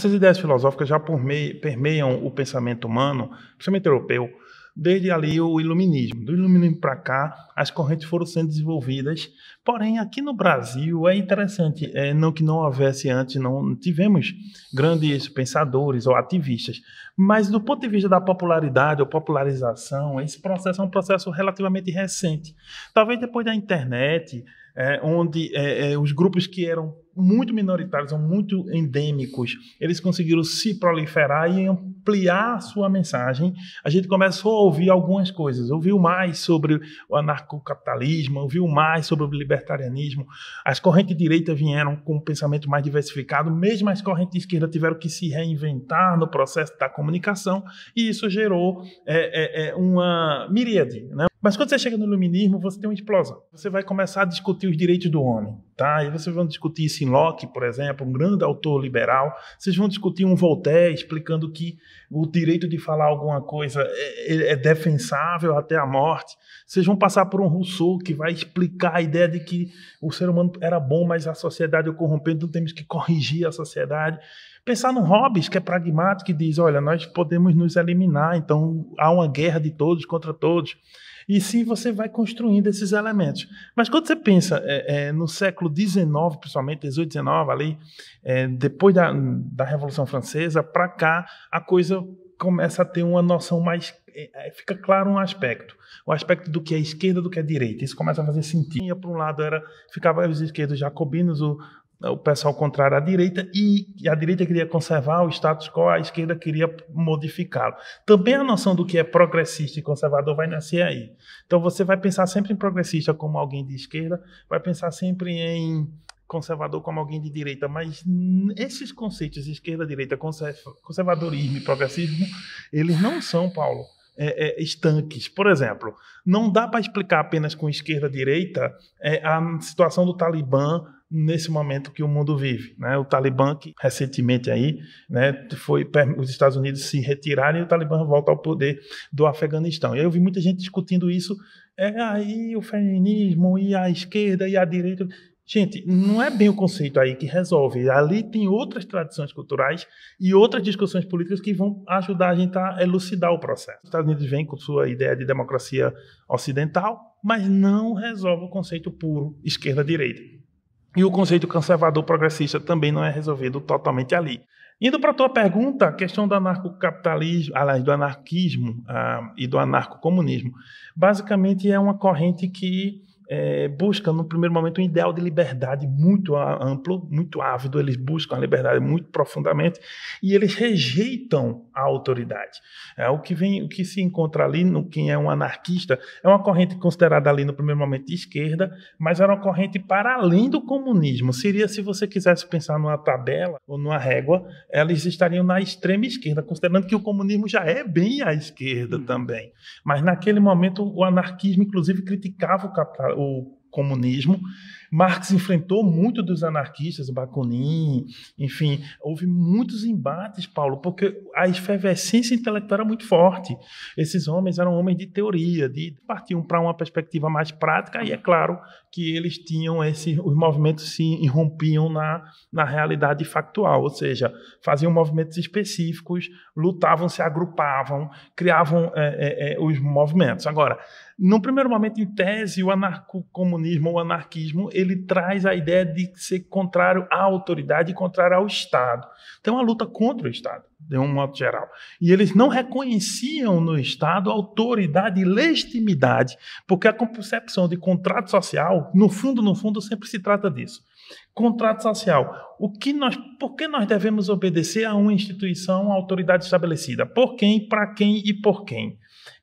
Essas ideias filosóficas já permeiam o pensamento humano, principalmente europeu, desde ali o iluminismo. Do iluminismo para cá, as correntes foram sendo desenvolvidas. Porém, aqui no Brasil é interessante, é, não que não houvesse antes, não tivemos grandes pensadores ou ativistas, mas do ponto de vista da popularidade ou popularização, esse processo é um processo relativamente recente. Talvez depois da internet, é, onde é, é, os grupos que eram muito minoritários, muito endêmicos, eles conseguiram se proliferar e ampliar a sua mensagem. A gente começou a ouvir algumas coisas, ouviu mais sobre o anarcocapitalismo, ouviu mais sobre o libertarianismo. As correntes de direita vieram com um pensamento mais diversificado, mesmo as correntes de esquerda tiveram que se reinventar no processo da comunidade comunicação, e isso gerou é, é, é, uma miríade. Né? Mas quando você chega no iluminismo, você tem uma explosão. Você vai começar a discutir os direitos do homem. Tá? E vocês vão discutir isso em Locke, por exemplo, um grande autor liberal. Vocês vão discutir um Voltaire explicando que o direito de falar alguma coisa é, é, é defensável até a morte. Vocês vão passar por um Rousseau que vai explicar a ideia de que o ser humano era bom, mas a sociedade o corrompendo, então temos que corrigir a sociedade. Pensar no Hobbes, que é pragmático, que diz: olha, nós podemos nos eliminar, então há uma guerra de todos contra todos. E sim, você vai construindo esses elementos. Mas quando você pensa é, é, no século XIX, principalmente 18, 19, ali, é, depois da, da Revolução Francesa, para cá, a coisa começa a ter uma noção mais. É, é, fica claro um aspecto. O aspecto do que é esquerda do que é direita. Isso começa a fazer sentido. Por um lado, era, ficava os esquerdos jacobinos, o, o pessoal contrário à direita e a direita queria conservar o status quo, a esquerda queria modificá-lo. Também a noção do que é progressista e conservador vai nascer aí. Então você vai pensar sempre em progressista como alguém de esquerda, vai pensar sempre em conservador como alguém de direita, mas esses conceitos esquerda-direita, conservadorismo e progressismo, eles não são, Paulo, é, é, estanques. Por exemplo, não dá para explicar apenas com esquerda-direita é, a situação do Talibã nesse momento que o mundo vive, né? O Talibã que recentemente aí, né, foi os Estados Unidos se retirarem e o Talibã volta ao poder do Afeganistão. E eu vi muita gente discutindo isso, é aí o feminismo e a esquerda e a direita. Gente, não é bem o conceito aí que resolve. Ali tem outras tradições culturais e outras discussões políticas que vão ajudar a gente a elucidar o processo. Os Estados Unidos vem com sua ideia de democracia ocidental, mas não resolve o conceito puro esquerda-direita. E o conceito conservador progressista também não é resolvido totalmente ali. Indo para a tua pergunta, a questão do anarcocapitalismo, aliás, do anarquismo ah, e do anarcocomunismo, basicamente é uma corrente que é, buscam, no primeiro momento, um ideal de liberdade muito amplo, muito ávido. Eles buscam a liberdade muito profundamente e eles rejeitam a autoridade. É, o, que vem, o que se encontra ali, no quem é um anarquista, é uma corrente considerada ali no primeiro momento de esquerda, mas era uma corrente para além do comunismo. Seria, se você quisesse pensar numa tabela ou numa régua, elas estariam na extrema esquerda, considerando que o comunismo já é bem à esquerda hum. também. Mas naquele momento, o anarquismo, inclusive, criticava o capital o comunismo Marx enfrentou muito dos anarquistas, Bakunin, enfim, houve muitos embates, Paulo, porque a efervescência intelectual era muito forte. Esses homens eram homens de teoria, de partiam para uma perspectiva mais prática, e é claro que eles tinham esse, os movimentos se irrompiam na, na realidade factual, ou seja, faziam movimentos específicos, lutavam, se agrupavam, criavam é, é, é os movimentos. Agora, no primeiro momento, em tese, o anarco-comunismo anarco-comunismo, o anarquismo, ele traz a ideia de ser contrário à autoridade e contrário ao Estado. Então, a é uma luta contra o Estado, de um modo geral. E eles não reconheciam no Estado autoridade e legitimidade, porque a concepção de contrato social, no fundo, no fundo, sempre se trata disso. Contrato social. O que nós, por que nós devemos obedecer a uma instituição, a autoridade estabelecida? Por quem, para quem e por quem?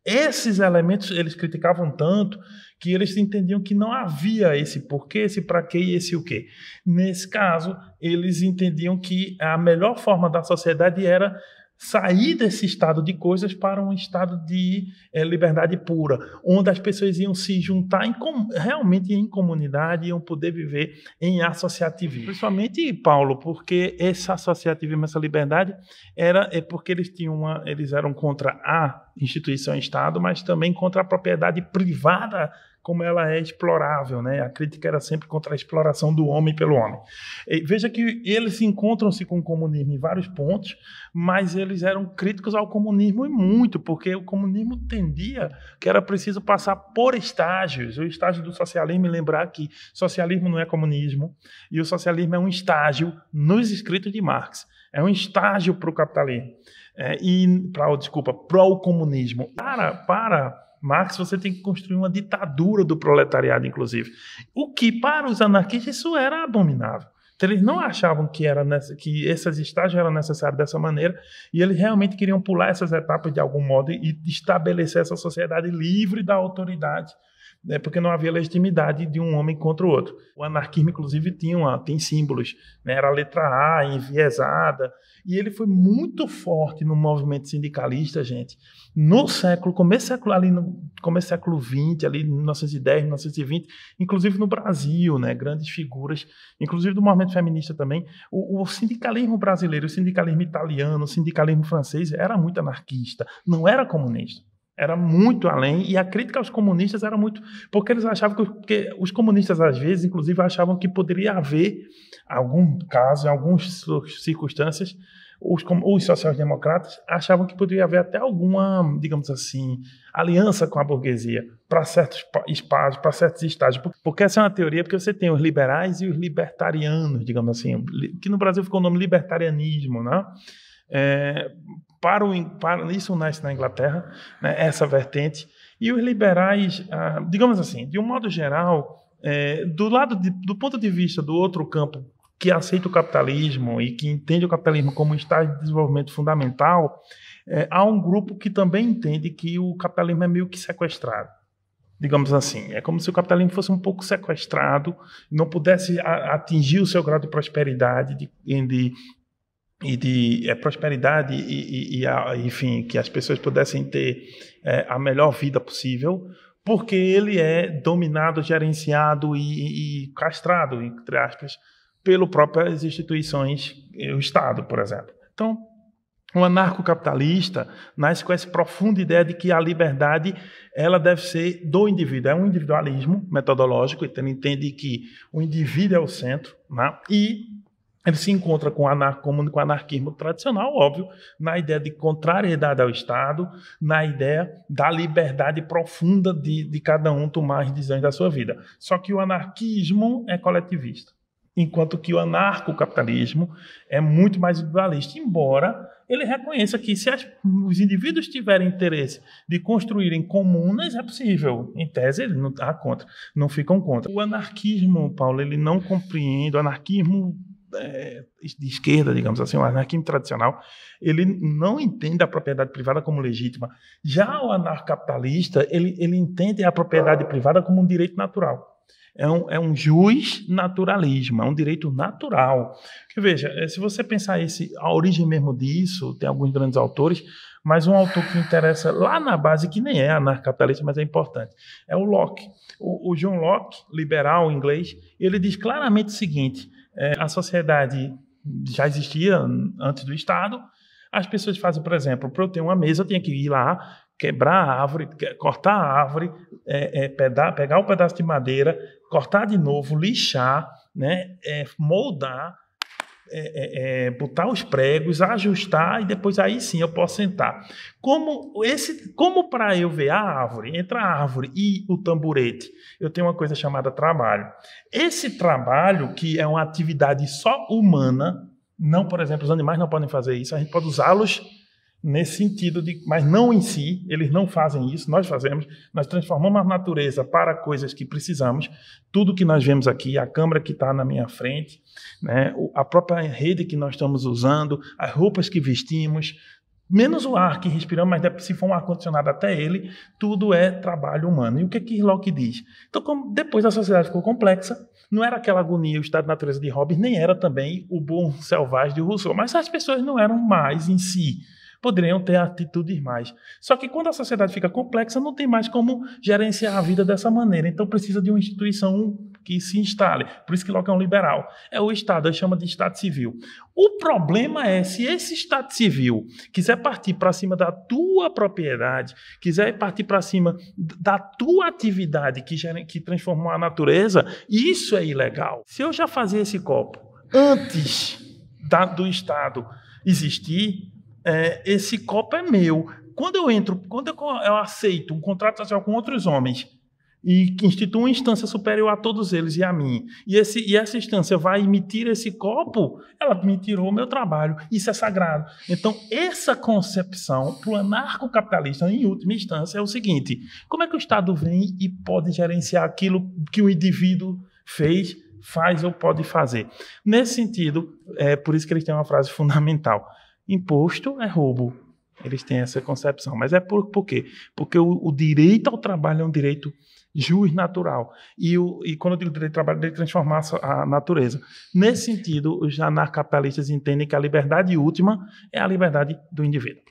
Esses elementos eles criticavam tanto que eles entendiam que não havia esse porquê, esse para quê e esse o quê. Nesse caso, eles entendiam que a melhor forma da sociedade era sair desse estado de coisas para um estado de é, liberdade pura, onde as pessoas iam se juntar em com, realmente em comunidade, iam poder viver em associativismo. Principalmente Paulo, porque esse associativismo, essa liberdade, era é porque eles tinham uma, eles eram contra a instituição Estado, mas também contra a propriedade privada como ela é explorável, né? A crítica era sempre contra a exploração do homem pelo homem. E veja que eles encontram-se com o comunismo em vários pontos, mas eles eram críticos ao comunismo e muito, porque o comunismo tendia que era preciso passar por estágios. O estágio do socialismo, e lembrar que socialismo não é comunismo, e o socialismo é um estágio nos escritos de Marx. É um estágio para o capitalismo. É, e para, o desculpa, para o comunismo. Para, para Marx, você tem que construir uma ditadura do proletariado, inclusive. O que, para os anarquistas, isso era abominável. Então, eles não achavam que, era nessa, que esses estágios eram necessários dessa maneira, e eles realmente queriam pular essas etapas de algum modo e estabelecer essa sociedade livre da autoridade né, porque não havia legitimidade de um homem contra o outro. O anarquismo, inclusive, tinha uma, tem símbolos, né, era a letra A enviesada, e ele foi muito forte no movimento sindicalista, gente, no século, começo século ali, no começo século 20, ali 1910, 1920, inclusive no Brasil, né, grandes figuras, inclusive do movimento feminista também. O, o sindicalismo brasileiro, o sindicalismo italiano, o sindicalismo francês era muito anarquista, não era comunista. Era muito além, e a crítica aos comunistas era muito. Porque eles achavam que. os comunistas, às vezes, inclusive, achavam que poderia haver algum caso, em algumas circunstâncias, os, os social-democratas achavam que poderia haver até alguma, digamos assim, aliança com a burguesia para certos espaços, para certos estágios. Porque essa é uma teoria, porque você tem os liberais e os libertarianos, digamos assim, que no Brasil ficou o nome libertarianismo, né? É, para, o, para, isso nasce na Inglaterra, né, essa vertente. E os liberais, ah, digamos assim, de um modo geral, é, do lado de, do ponto de vista do outro campo que aceita o capitalismo e que entende o capitalismo como um estágio de desenvolvimento fundamental, é, há um grupo que também entende que o capitalismo é meio que sequestrado. Digamos assim, é como se o capitalismo fosse um pouco sequestrado, não pudesse a, atingir o seu grau de prosperidade, de, de e de é, prosperidade e, e, e a, enfim que as pessoas pudessem ter é, a melhor vida possível porque ele é dominado gerenciado e, e, castrado entre aspas pelo próprias instituições eh, o Estado por exemplo então o um anarcocapitalista nasce com essa profunda ideia de que a liberdade ela deve ser do indivíduo. É um individualismo metodológico, então ele entende que o indivíduo é o centro né? e ele se encontra com, anar com o anarquismo tradicional, óbvio, na ideia de contrariedade ao Estado, na ideia da liberdade profunda de, de cada um tomar as decisões da sua vida. Só que o anarquismo é coletivista, enquanto que o anarcocapitalismo é muito mais individualista, embora ele reconheça que se as, os indivíduos tiverem interesse de construírem comunas, é possível. Em tese, ele não há tá contra, não ficam contra. O anarquismo, Paulo, ele não compreende, o anarquismo é, de esquerda, digamos assim, o anarquismo tradicional, ele não entende a propriedade privada como legítima. Já o anarcapitalista, ele, ele entende a propriedade privada como um direito natural é um, é um jus naturalismo, é um direito natural. Que veja, eh, se você pensar esse, a origem mesmo disso, tem alguns grandes autores, mas um autor que interessa lá na base, que nem é anarcapitalista, mas é importante, é o Locke. O, o John Locke, liberal inglês, ele diz claramente o seguinte: é, a sociedade já existia antes do Estado. As pessoas fazem, por exemplo, para eu ter uma mesa, eu tenho que ir lá quebrar a árvore, cortar a árvore, é, é, pegar, o um pedaço de madeira, cortar de novo, lixar, né? É, moldar, é, é, é, botar os pregos, ajustar e depois aí sim eu posso sentar. Como esse, como para eu ver a árvore, entre a árvore e o tamborete, eu tenho uma coisa chamada trabalho. Esse trabalho que é uma atividade só humana, não, por exemplo, os animais não podem fazer isso, a gente pode usá-los nesse sentido de, mas não em si, eles não fazem isso, nós fazemos, nós transformamos a natureza para coisas que precisamos. Tudo que nós vemos aqui, a câmera que está na minha frente, né, a própria rede que nós estamos usando, as roupas que vestimos, menos o ar que respiramos, mas se for um ar-condicionado até ele, tudo é trabalho humano. E o que, que Locke diz? Então, como depois a sociedade ficou complexa, não era aquela agonia, o estado de natureza de Hobbes, nem era também o bom selvagem de Rousseau, mas as pessoas não eram mais em si poderiam ter atitudes mais. Só que quando a sociedade fica complexa, não tem mais como gerenciar a vida dessa maneira. Então precisa de uma instituição que se instale. Por isso que logo é um liberal. É o Estado, chama de Estado Civil. O problema é se esse Estado Civil quiser partir para cima da tua propriedade, quiser partir para cima da tua atividade que, gera, que transformou a natureza, isso é ilegal. Se eu já fazia esse copo antes da, do Estado existir, é, esse copo é meu. Quando eu entro, quando eu, eu aceito um contrato social com outros homens e que instituo uma instância superior a todos eles e a mim, e, esse, e essa instância vai emitir esse copo, ela me tirou o meu trabalho. Isso é sagrado. Então, essa concepção para o anarcocapitalista, em última instância, é o seguinte: como é que o Estado vem e pode gerenciar aquilo que o indivíduo fez? faz ou pode fazer. Nesse sentido, é por isso que ele tem uma frase fundamental. Imposto é roubo. Eles têm essa concepção. Mas é por, por quê? Porque o, o direito ao trabalho é um direito juiz natural. E, o, e quando eu digo direito ao trabalho, é deve transformar a natureza. Nesse sentido, os anarcapitalistas entendem que a liberdade última é a liberdade do indivíduo.